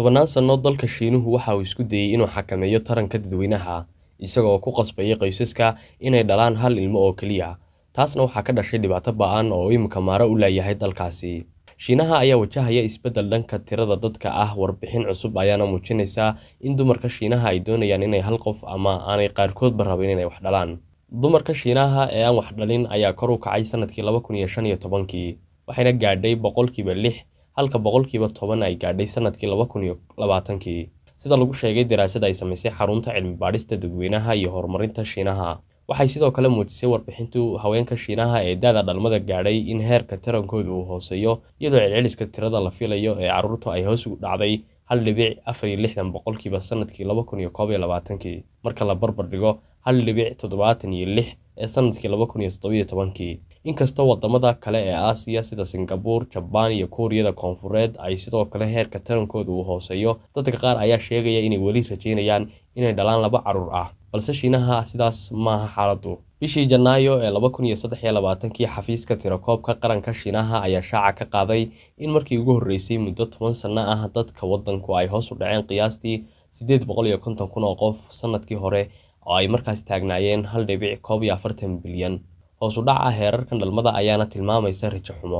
tobannaan sano, dalka Shiinuhu waxa uu isku dayay inuu xakameeyo taranka dadweynaha, isagoo ku qasbaya qoysaska inay dhalaan hal ilmo oo keliya Taasna waxaa ka dhashay dhibaato ba'an oo imika maaro u leeyahay dalkaasi. Shiinaha ayaa wajahaya isbeddel dhanka tirada dadka ah Warbixin cusub ayaana muujinaysaa in dumarka Shiinaha ay doonayaan inay hal qof ama aanay qaarkoodba rabin inay wax dhalaan. Dumarka Shiinaha ee aan wax dhalin ayaa kor u kacay sanadkii laba kun iyo shan iyo tobankii, waxayna gaadhay boqolkiiba lix halka boqolkiiba toban ay gaadhay sanadkii laba kun iyo labaatankii sida lagu sheegay daraasad ay samaysay xarunta cilmi baadhista dadweynaha iyo horumarinta shiinaha waxay sidoo kale muujisay warbixintu haweenka shiinaha ee da dhalmada gaadhay in heerka tarankooda uu hooseeyo iyadoo celceliska tirada la filayo ee carruurtu ay hoos ugu dhacday hal dhibic afar iyo lixdan boqolkiiba sanadkii laba kun iyo koob iyo labaatankii marka la barbar dhigo hal dhibic toddobaatan iyo lix ee sanadkii laba kun iyo toddobiyo tobankii inkastoo wadamada kale ee aasiya sida singabuur jabaan iyo kuuriyada koonfureed ay sidoo kale heerka tarankooda uu hooseeyo dadka qaar ayaa sheegaya inay weli rajaynayaan inay dhalaan laba caruur ah balse shiinaha sidaas maaha xaaladdu bishii janaayo ee laba kun iyo saddex iyo labaatankii xafiiska tirakoobka qaranka shiinaha ayaa shaaca ka qaaday in markii ugu horreysay muddo toban sanno ah dadka waddanku ay hoos u dhaceen qiyaastii siddeed boqol iyo konton kun oo qof sannadkii hore oo ay markaas taagnaayeen hal dhibic koob iyo afartan bilyan Hoos u dhaca heerarka dhalmada ayaana tilmaamaysa rajo xumo,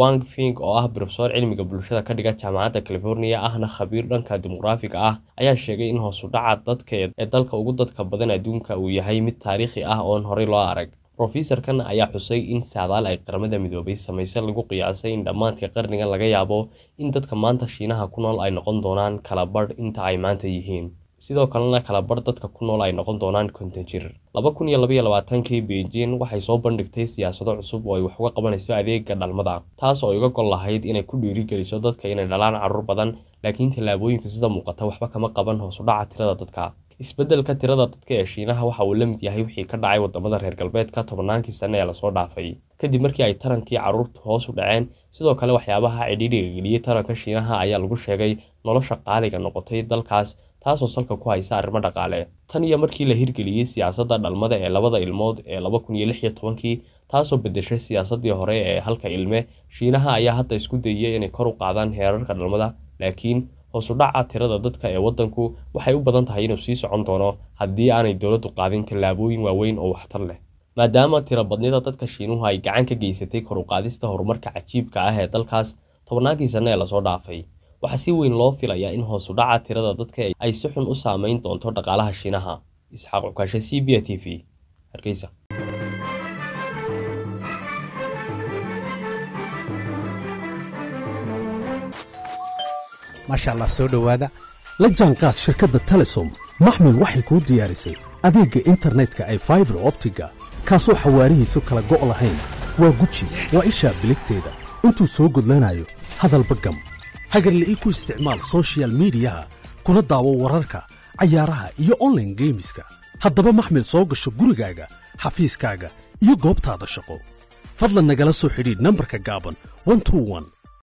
Wang Feng oo ah barofesor cilmiga bulshada ka dhiga Jaamacadda California ahna khabiir dhanka dimuqraafiga ah ayaa sheegay in hoos dhaca dadka ee dalka ugu dadka badan adduunka uu yahay mid taariikhi ah oon aan horey loo arag. Brofesorkan ayaa xusay in saadaal ay qaramada midoobay samaysay lagu qiyaasay in dhammaadka qarnigan laga yaabo in dadka maanta Shiinaha ku nool ay noqon doonaan kala badh inta ay maanta yihiin sidoo kalena kalabarh dadka ku nool ay noqon doonaan konton laba kun iyo labaiyo labaatankii beijing waxay soo bandhigtay siyaasado cusub oo ay wax uga qabanayso adeegga dhalmada taas oo iga gol lahayd inay ku dhiirigeliso dadka inay dhalaan caruur badan laakiin tallaabooyinka sida muuqata waxba kama qaban hoosudhaca tirada dadka isbeddelka tirada dadka ee shiinaha waxa uu la mid yahay wixii ka dhacay waddamada reer galbeedka tobanaankii sane ee lasoo dhaafay kadib markii ay tarankii carruurtu hoos u dhaceen sidoo kale waxyaabaha cidhiidhiga geliyey taranka shiinaha ayaa lagu sheegay nolosha qaaliga noqotay dalkaas taasoo salka ku haysa arrimo dhaqaale tan iyo markii la hirgeliyey siyaasadda dhalmada ee labada ilmood ee laba kun iyo lix iyo tobankii taasoo bedeshay siyaasaddii hore ee halka ilme shiinaha ayaa hadda isku dayaya inay kor u qaadaan heerarka dhalmada laakiin hoosudhaca tirada dadka ee waddanku waxay u badan tahay inuu sii socon doono haddii aanay dowladdu qaadin tallaabooyin waaweyn oo waxtar leh maadaama tirabadnida dadka shiinuhu ay gacan ka geysatay kor u horumarka cajiibka ah ee dalkaas tobannaankii sanno ee lasoo dhaafay waxaa si weyn loo filayaa in hoos u tirada dadka ay si xun u saameyn doonto dhaqaalaha Shiinaha. Isxaaq Cukaashe, c b TV, Hargeysa. maasha allah soo dhowaada la jaanqaad shirkadda telesom maxmil waxay kuu diyaarisay adeegga internetka ay faibar optiga kaasoo xawaarihiisu kala go' lahayn waa guji waa ishaa biligteeda intuu soo gudlanayo hadalba gam hagarle ii ku isticmaal sochial midiyaha kuna daawo wararka cayaaraha iyo online geemiska haddaba maxmed soo gasho gurigaaga xafiiskaaga iyo goobtaada shaqo fadlan nagala soo xidhiidh nambarka gaaban